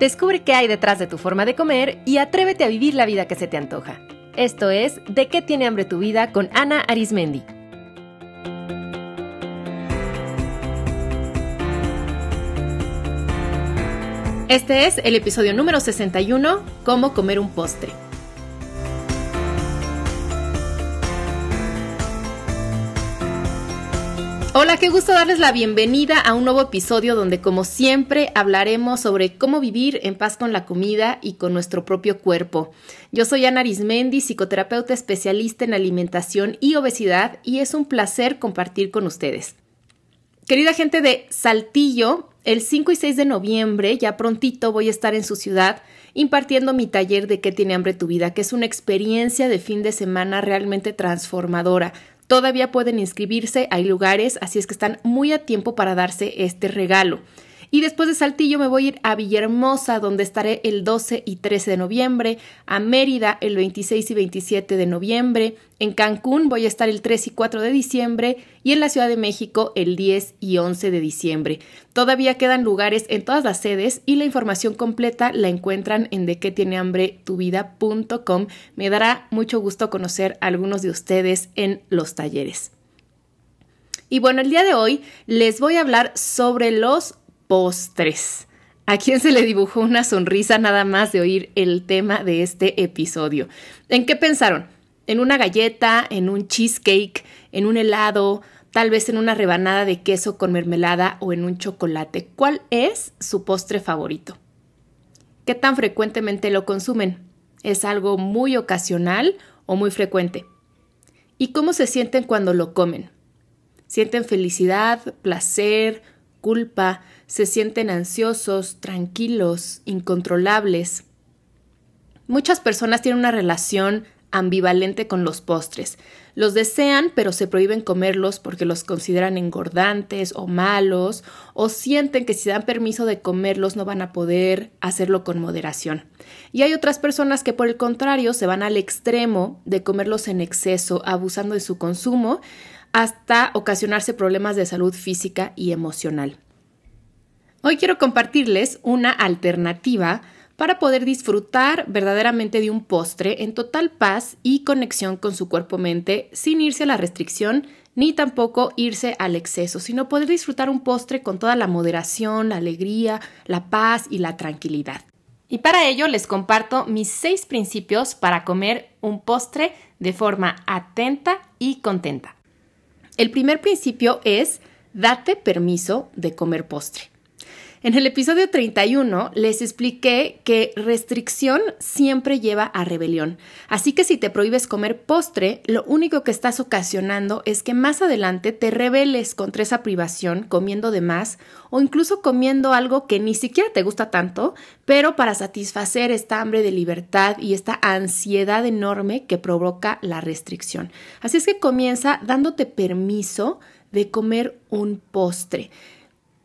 Descubre qué hay detrás de tu forma de comer y atrévete a vivir la vida que se te antoja. Esto es De qué tiene hambre tu vida con Ana Arismendi. Este es el episodio número 61, Cómo comer un postre. Hola, qué gusto darles la bienvenida a un nuevo episodio donde como siempre hablaremos sobre cómo vivir en paz con la comida y con nuestro propio cuerpo. Yo soy Ana Arismendi, psicoterapeuta especialista en alimentación y obesidad y es un placer compartir con ustedes. Querida gente de Saltillo, el 5 y 6 de noviembre, ya prontito, voy a estar en su ciudad impartiendo mi taller de qué tiene hambre tu vida, que es una experiencia de fin de semana realmente transformadora, Todavía pueden inscribirse, hay lugares, así es que están muy a tiempo para darse este regalo. Y después de Saltillo me voy a ir a Villahermosa, donde estaré el 12 y 13 de noviembre, a Mérida el 26 y 27 de noviembre, en Cancún voy a estar el 3 y 4 de diciembre y en la Ciudad de México el 10 y 11 de diciembre. Todavía quedan lugares en todas las sedes y la información completa la encuentran en de qué tiene hambre tu vida.com. Me dará mucho gusto conocer a algunos de ustedes en los talleres. Y bueno, el día de hoy les voy a hablar sobre los postres. ¿A quién se le dibujó una sonrisa nada más de oír el tema de este episodio? ¿En qué pensaron? ¿En una galleta? ¿En un cheesecake? ¿En un helado? tal vez en una rebanada de queso con mermelada o en un chocolate. ¿Cuál es su postre favorito? ¿Qué tan frecuentemente lo consumen? ¿Es algo muy ocasional o muy frecuente? ¿Y cómo se sienten cuando lo comen? ¿Sienten felicidad, placer, culpa? se sienten ansiosos, tranquilos, incontrolables. Muchas personas tienen una relación ambivalente con los postres. Los desean, pero se prohíben comerlos porque los consideran engordantes o malos, o sienten que si dan permiso de comerlos no van a poder hacerlo con moderación. Y hay otras personas que por el contrario se van al extremo de comerlos en exceso, abusando de su consumo, hasta ocasionarse problemas de salud física y emocional. Hoy quiero compartirles una alternativa para poder disfrutar verdaderamente de un postre en total paz y conexión con su cuerpo-mente sin irse a la restricción ni tampoco irse al exceso, sino poder disfrutar un postre con toda la moderación, la alegría, la paz y la tranquilidad. Y para ello les comparto mis seis principios para comer un postre de forma atenta y contenta. El primer principio es date permiso de comer postre. En el episodio 31 les expliqué que restricción siempre lleva a rebelión. Así que si te prohíbes comer postre, lo único que estás ocasionando es que más adelante te rebeles contra esa privación comiendo de más o incluso comiendo algo que ni siquiera te gusta tanto, pero para satisfacer esta hambre de libertad y esta ansiedad enorme que provoca la restricción. Así es que comienza dándote permiso de comer un postre.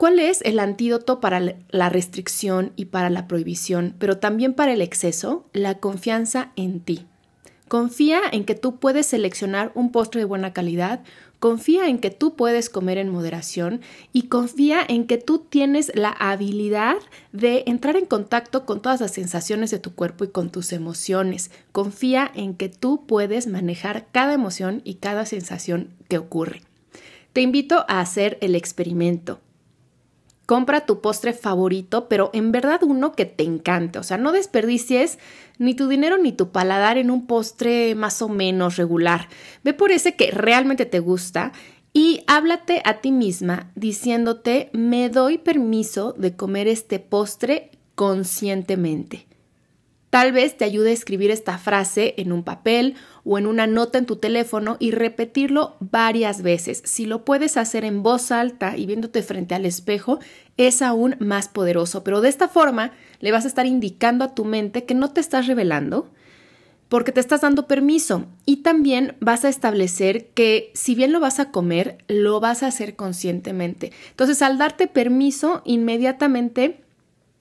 ¿Cuál es el antídoto para la restricción y para la prohibición, pero también para el exceso? La confianza en ti. Confía en que tú puedes seleccionar un postre de buena calidad, confía en que tú puedes comer en moderación y confía en que tú tienes la habilidad de entrar en contacto con todas las sensaciones de tu cuerpo y con tus emociones. Confía en que tú puedes manejar cada emoción y cada sensación que ocurre. Te invito a hacer el experimento compra tu postre favorito, pero en verdad uno que te encante. O sea, no desperdicies ni tu dinero ni tu paladar en un postre más o menos regular. Ve por ese que realmente te gusta y háblate a ti misma diciéndote, me doy permiso de comer este postre conscientemente. Tal vez te ayude a escribir esta frase en un papel o en una nota en tu teléfono y repetirlo varias veces. Si lo puedes hacer en voz alta y viéndote frente al espejo, es aún más poderoso, pero de esta forma le vas a estar indicando a tu mente que no te estás revelando, porque te estás dando permiso y también vas a establecer que si bien lo vas a comer, lo vas a hacer conscientemente. Entonces, al darte permiso, inmediatamente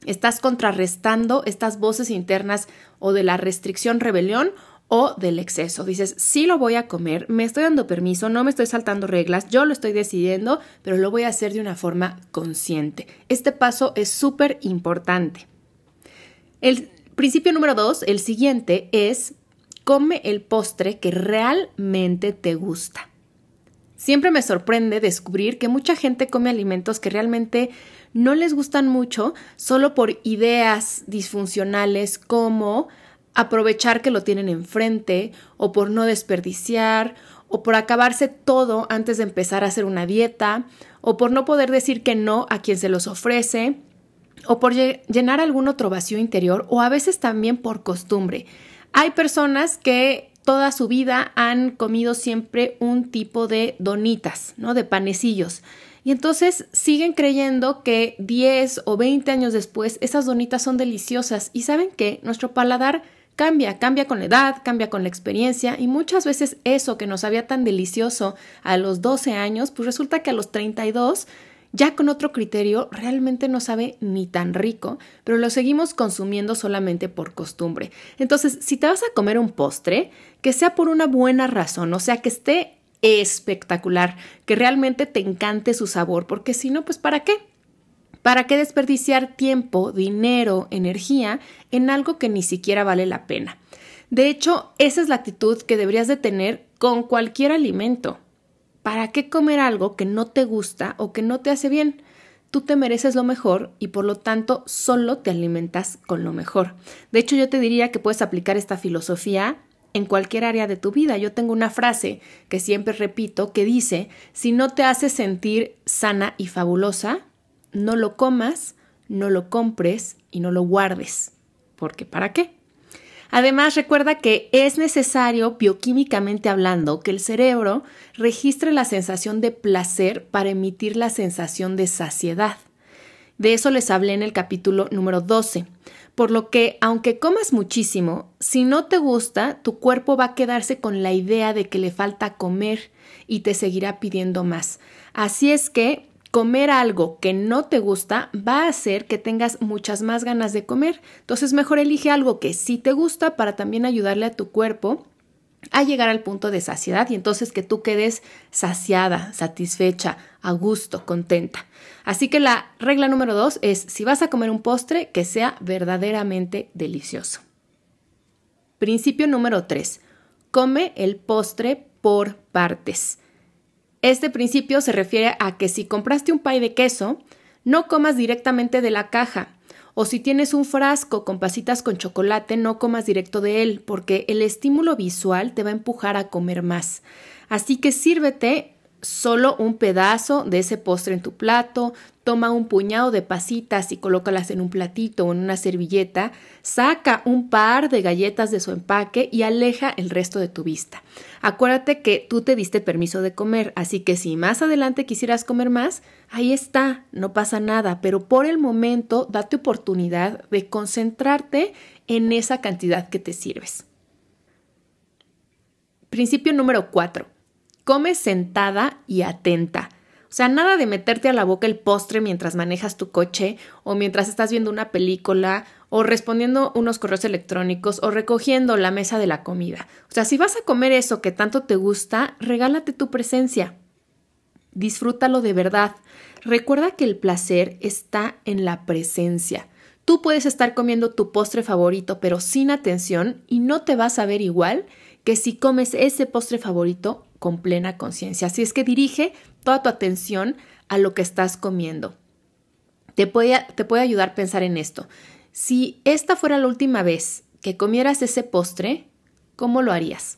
estás contrarrestando estas voces internas o de la restricción rebelión o del exceso. Dices, sí lo voy a comer, me estoy dando permiso, no me estoy saltando reglas, yo lo estoy decidiendo, pero lo voy a hacer de una forma consciente. Este paso es súper importante. El principio número dos, el siguiente, es come el postre que realmente te gusta. Siempre me sorprende descubrir que mucha gente come alimentos que realmente no les gustan mucho solo por ideas disfuncionales como aprovechar que lo tienen enfrente o por no desperdiciar o por acabarse todo antes de empezar a hacer una dieta o por no poder decir que no a quien se los ofrece o por llenar algún otro vacío interior o a veces también por costumbre. Hay personas que toda su vida han comido siempre un tipo de donitas, ¿no? De panecillos. Y entonces siguen creyendo que 10 o 20 años después esas donitas son deliciosas. Y saben que nuestro paladar cambia, cambia con la edad, cambia con la experiencia y muchas veces eso que nos había tan delicioso a los 12 años, pues resulta que a los 32 ya con otro criterio realmente no sabe ni tan rico, pero lo seguimos consumiendo solamente por costumbre. Entonces, si te vas a comer un postre, que sea por una buena razón, o sea, que esté espectacular, que realmente te encante su sabor, porque si no, pues ¿para qué? ¿Para qué desperdiciar tiempo, dinero, energía en algo que ni siquiera vale la pena? De hecho, esa es la actitud que deberías de tener con cualquier alimento. ¿Para qué comer algo que no te gusta o que no te hace bien? Tú te mereces lo mejor y por lo tanto solo te alimentas con lo mejor. De hecho, yo te diría que puedes aplicar esta filosofía en cualquier área de tu vida. Yo tengo una frase que siempre repito que dice, si no te hace sentir sana y fabulosa, no lo comas, no lo compres y no lo guardes. Porque ¿para qué? Además, recuerda que es necesario, bioquímicamente hablando, que el cerebro registre la sensación de placer para emitir la sensación de saciedad. De eso les hablé en el capítulo número 12. Por lo que, aunque comas muchísimo, si no te gusta, tu cuerpo va a quedarse con la idea de que le falta comer y te seguirá pidiendo más. Así es que comer algo que no te gusta va a hacer que tengas muchas más ganas de comer. Entonces mejor elige algo que sí te gusta para también ayudarle a tu cuerpo a llegar al punto de saciedad y entonces que tú quedes saciada, satisfecha, a gusto, contenta. Así que la regla número dos es si vas a comer un postre que sea verdaderamente delicioso. Principio número tres. Come el postre por partes. Este principio se refiere a que si compraste un pie de queso, no comas directamente de la caja, o si tienes un frasco con pasitas con chocolate, no comas directo de él, porque el estímulo visual te va a empujar a comer más. Así que sírvete solo un pedazo de ese postre en tu plato, toma un puñado de pasitas y colócalas en un platito o en una servilleta, saca un par de galletas de su empaque y aleja el resto de tu vista. Acuérdate que tú te diste permiso de comer, así que si más adelante quisieras comer más, ahí está, no pasa nada, pero por el momento date oportunidad de concentrarte en esa cantidad que te sirves. Principio número 4 Come sentada y atenta. O sea, nada de meterte a la boca el postre mientras manejas tu coche o mientras estás viendo una película o respondiendo unos correos electrónicos o recogiendo la mesa de la comida. O sea, si vas a comer eso que tanto te gusta, regálate tu presencia. Disfrútalo de verdad. Recuerda que el placer está en la presencia. Tú puedes estar comiendo tu postre favorito pero sin atención y no te vas a ver igual que si comes ese postre favorito con plena conciencia. Así es que dirige toda tu atención a lo que estás comiendo. Te puede, ayudar a pensar en esto. Si esta fuera la última vez que comieras ese postre, ¿cómo lo harías?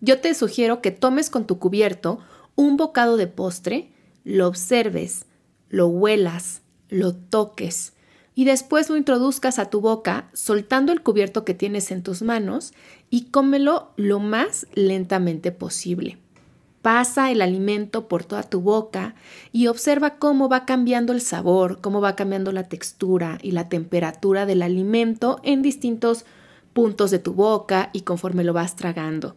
Yo te sugiero que tomes con tu cubierto un bocado de postre, lo observes, lo huelas, lo toques, y después lo introduzcas a tu boca soltando el cubierto que tienes en tus manos y cómelo lo más lentamente posible. Pasa el alimento por toda tu boca y observa cómo va cambiando el sabor, cómo va cambiando la textura y la temperatura del alimento en distintos puntos de tu boca y conforme lo vas tragando.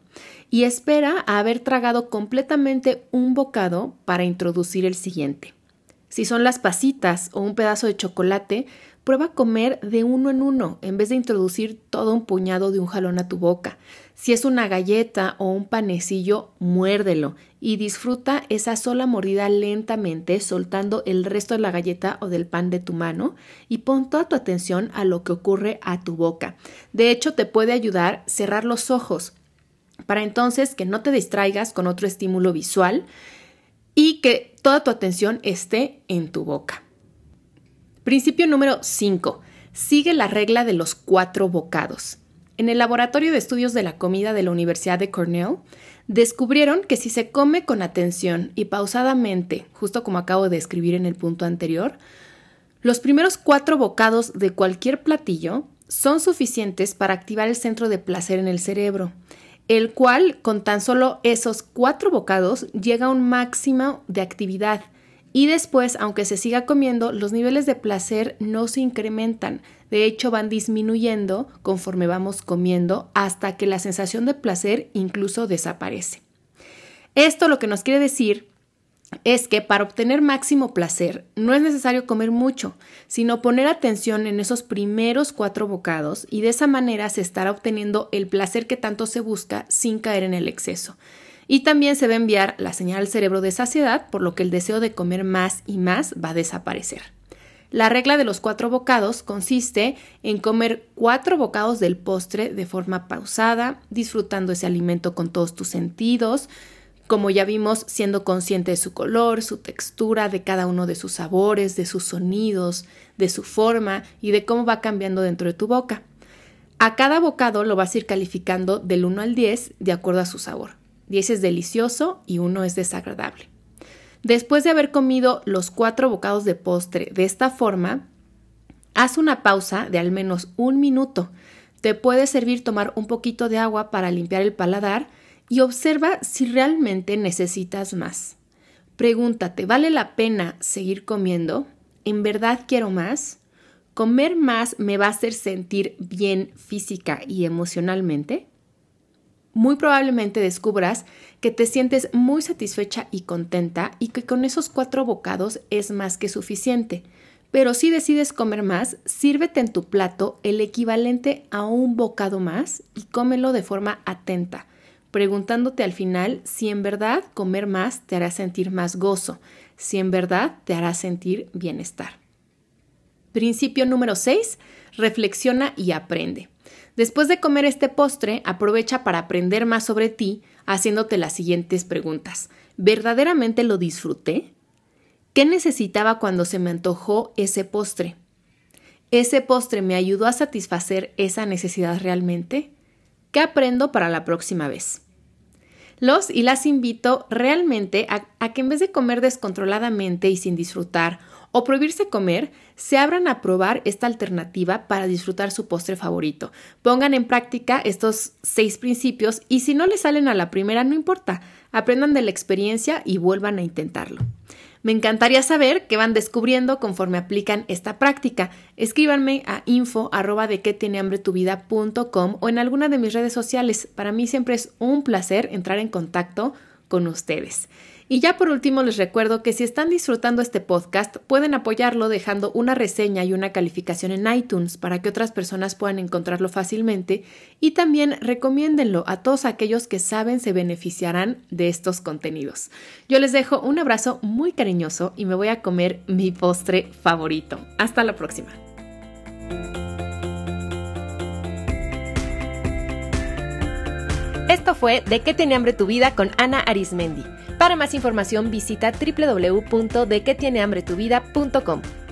Y espera a haber tragado completamente un bocado para introducir el siguiente. Si son las pasitas o un pedazo de chocolate, Prueba a comer de uno en uno en vez de introducir todo un puñado de un jalón a tu boca. Si es una galleta o un panecillo, muérdelo y disfruta esa sola mordida lentamente soltando el resto de la galleta o del pan de tu mano y pon toda tu atención a lo que ocurre a tu boca. De hecho, te puede ayudar cerrar los ojos para entonces que no te distraigas con otro estímulo visual y que toda tu atención esté en tu boca. Principio número 5. Sigue la regla de los cuatro bocados. En el Laboratorio de Estudios de la Comida de la Universidad de Cornell, descubrieron que si se come con atención y pausadamente, justo como acabo de escribir en el punto anterior, los primeros cuatro bocados de cualquier platillo son suficientes para activar el centro de placer en el cerebro, el cual con tan solo esos cuatro bocados llega a un máximo de actividad – y después, aunque se siga comiendo, los niveles de placer no se incrementan. De hecho, van disminuyendo conforme vamos comiendo hasta que la sensación de placer incluso desaparece. Esto lo que nos quiere decir es que para obtener máximo placer no es necesario comer mucho, sino poner atención en esos primeros cuatro bocados y de esa manera se estará obteniendo el placer que tanto se busca sin caer en el exceso. Y también se va a enviar la señal al cerebro de saciedad, por lo que el deseo de comer más y más va a desaparecer. La regla de los cuatro bocados consiste en comer cuatro bocados del postre de forma pausada, disfrutando ese alimento con todos tus sentidos, como ya vimos, siendo consciente de su color, su textura, de cada uno de sus sabores, de sus sonidos, de su forma y de cómo va cambiando dentro de tu boca. A cada bocado lo vas a ir calificando del 1 al 10 de acuerdo a su sabor. 10 es delicioso y uno es desagradable. Después de haber comido los cuatro bocados de postre de esta forma, haz una pausa de al menos un minuto. Te puede servir tomar un poquito de agua para limpiar el paladar y observa si realmente necesitas más. Pregúntate, ¿vale la pena seguir comiendo? ¿En verdad quiero más? ¿Comer más me va a hacer sentir bien física y emocionalmente? muy probablemente descubras que te sientes muy satisfecha y contenta y que con esos cuatro bocados es más que suficiente. Pero si decides comer más, sírvete en tu plato el equivalente a un bocado más y cómelo de forma atenta, preguntándote al final si en verdad comer más te hará sentir más gozo, si en verdad te hará sentir bienestar. Principio número 6. Reflexiona y aprende. Después de comer este postre, aprovecha para aprender más sobre ti haciéndote las siguientes preguntas. ¿Verdaderamente lo disfruté? ¿Qué necesitaba cuando se me antojó ese postre? ¿Ese postre me ayudó a satisfacer esa necesidad realmente? ¿Qué aprendo para la próxima vez? los y las invito realmente a, que en vez de comer descontroladamente y sin disfrutar o prohibirse comer, se abran a probar esta alternativa para disfrutar su postre favorito. Pongan en práctica estos seis principios y si no les salen a la primera, no importa, aprendan de la experiencia y vuelvan a intentarlo. Me encantaría saber qué van descubriendo conforme aplican esta práctica. Escríbanme a info arroba de que tiene hambre tu vida com, o en alguna de mis redes sociales. Para mí siempre es un placer entrar en contacto con ustedes. Y ya por último les recuerdo que si están disfrutando este podcast pueden apoyarlo dejando una reseña y una calificación en iTunes para que otras personas puedan encontrarlo fácilmente y también recomiéndenlo a todos aquellos que saben se beneficiarán de estos contenidos. Yo les dejo un abrazo muy cariñoso y me voy a comer mi postre favorito. Hasta la próxima. Esto fue De qué tiene hambre tu vida con Ana Arismendi. Para más información visita www.dequetienehambretuvida.com.